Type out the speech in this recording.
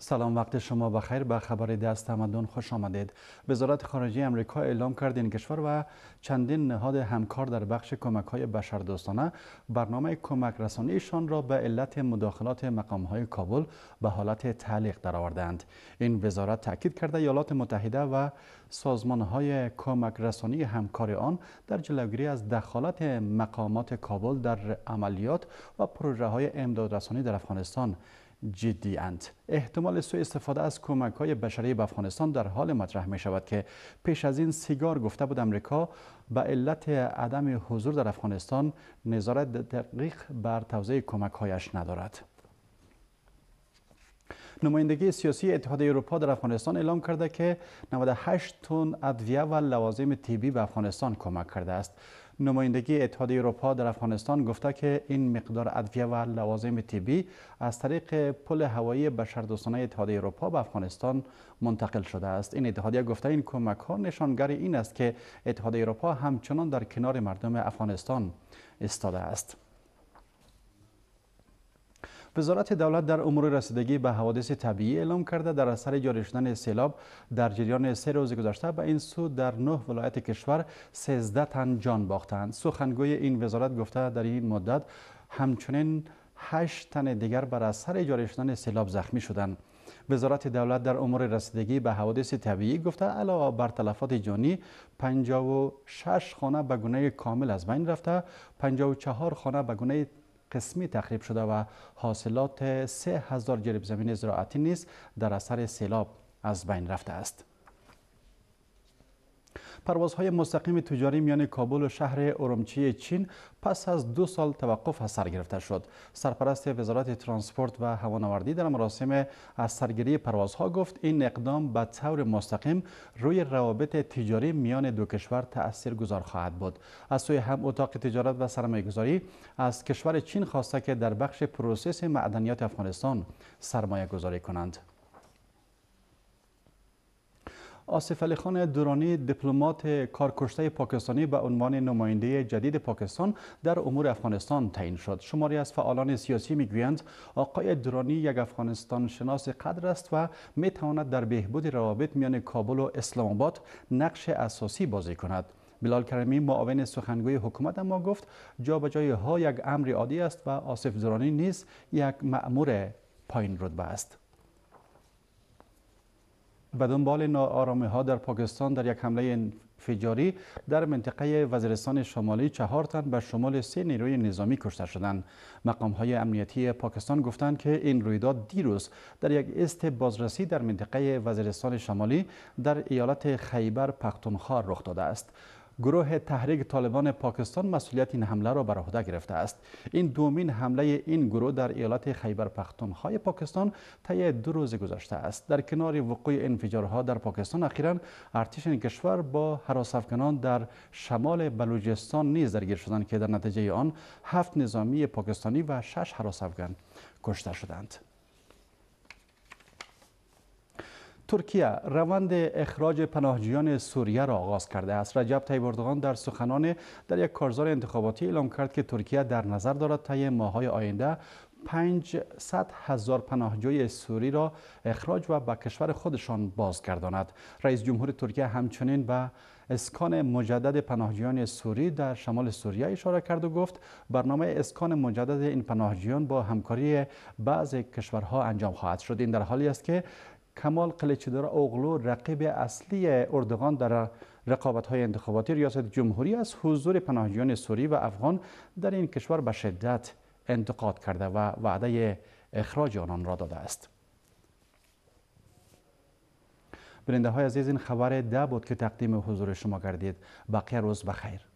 سلام وقت شما بخیر به خبر دست تمدن خوش آمدید وزارت خارجه امریکا اعلام کرد این کشور و چندین نهاد همکار در بخش کمک های بشردوستانه برنامه کمک رسانیشان را به علت مداخلات مقام های کابل به حالت تعلیق درآوردند این وزارت تاکید کرده ایالات متحده و سازمان های کمک رسانی همکار آن در جلوگیری از دخالت مقامات کابل در عملیات و پروژه های رسانی در افغانستان جدی احتمال سوء استفاده از کمک های بشری به افغانستان در حال مطرح می شود که پیش از این سیگار گفته بود امریکا به علت عدم حضور در افغانستان نظارت دقیق بر توزیع کمک ندارد نمایندگی سیاسی اتحادیه اروپا در افغانستان اعلام کرده که 98 تن ادویه و لوازم طبی به افغانستان کمک کرده است نمایندگی اتحادیه اروپا در افغانستان گفته که این مقدار ادویه و لوازم طبی از طریق پل هوایی بشردوستانه اتحادیه اروپا به افغانستان منتقل شده است این اتحادیه گفته این کمک ها نشانگر این است که اتحادیه اروپا همچنان در کنار مردم افغانستان ایستاده است وزارت دولت در امور رسیدگی به حوادث طبیعی اعلام کرده در اثر جاری شدن سیلاب در جریان سه روز گذشته به این سو در نه ولایت کشور 13 تن جان باختند سخنگوی این وزارت گفته در این مدت همچنین 8 تن دیگر بر اثر جاری شدن سیلاب زخمی شدند وزارت دولت در امور رسیدگی به حوادث طبیعی گفته علاوه بر تلفات جانی 56 خانه به گونه کامل از بین رفته 54 خانه به گونه قسمی تخریب شده و حاصلات 3000 جریب زمین زراعتی نیز در اثر سیلاب از بین رفته است پروازهای مستقیم تجاری میان کابل و شهر ارومچی چین پس از دو سال توقف از سر گرفته شد سرپرست وزارت ترانسپورت و هوانوردی در مراسم از سرگیری پروازها گفت این اقدام به طور مستقیم روی روابط تجاری میان دو کشور تأثیر گذار خواهد بود از سوی هم اتاق تجارت و سرمایه گذاری از کشور چین خواسته که در بخش پروسس معدنیات افغانستان سرمایه گذاری کنند آصف علی خان دورانی دیپلمات کارکشته پاکستانی به عنوان نماینده جدید پاکستان در امور افغانستان تعیین شد شماری از فعالان سیاسی میگویند آقای دورانی یک افغانستان شناس قدر است و میتواند در بهبود روابط میان کابل و اسلام آباد نقش اساسی بازی کند بلال کرمی معاون سخنگوی حکومت ما گفت جای ها یک امر عادی است و آصف درانی نیز یک مأمور پایین رتبه است به دنبال ناآرامی ها در پاکستان در یک حمله فجاری در منطقه وزیرستان شمالی چهار تن به شمال سه نیروی نظامی کشته شدند مقام های امنیتی پاکستان گفتند که این رویداد دیروز در یک است بازرسی در منطقه وزیرستان شمالی در ایالت خیبر پختونخوا رخ داده است گروه تحریک طالبان پاکستان مسئولیت این حمله را بر عهده گرفته است این دومین حمله این گروه در ایالت خیبر پختونخوا پاکستان طی دو روز گذشته است در کنار وقوع انفجارها در پاکستان اخیرا ارتش این کشور با حراس در شمال بلوچستان نیز درگیر شدند که در نتیجه آن هفت نظامی پاکستانی و شش حراس کشته شدند ترکیه روند اخراج پناهجویان سوریه را آغاز کرده است رجب طیب اردوغان در سخنان در یک کارزار انتخاباتی اعلام کرد که ترکیه در نظر دارد طی ماههای آینده 500 هزار پناهجوی سوری را اخراج و به کشور خودشان بازگرداند رئیس جمهور ترکیه همچنین به اسکان مجدد پناهجویان سوری در شمال سوریه اشاره کرد و گفت برنامه اسکان مجدد این پناهجویان با همکاری بعضی کشورها انجام خواهد شد این در حالی است که کمال قلیچدار اوغلو رقیب اصلی اردوغان در رقابت های انتخاباتی ریاست جمهوری از حضور پناهجویان سوری و افغان در این کشور به شدت انتقاد کرده و وعده اخراج آنان را داده است برنده های عزیز این خبر ده بود که تقدیم حضور شما کردید بقیه روز بخیر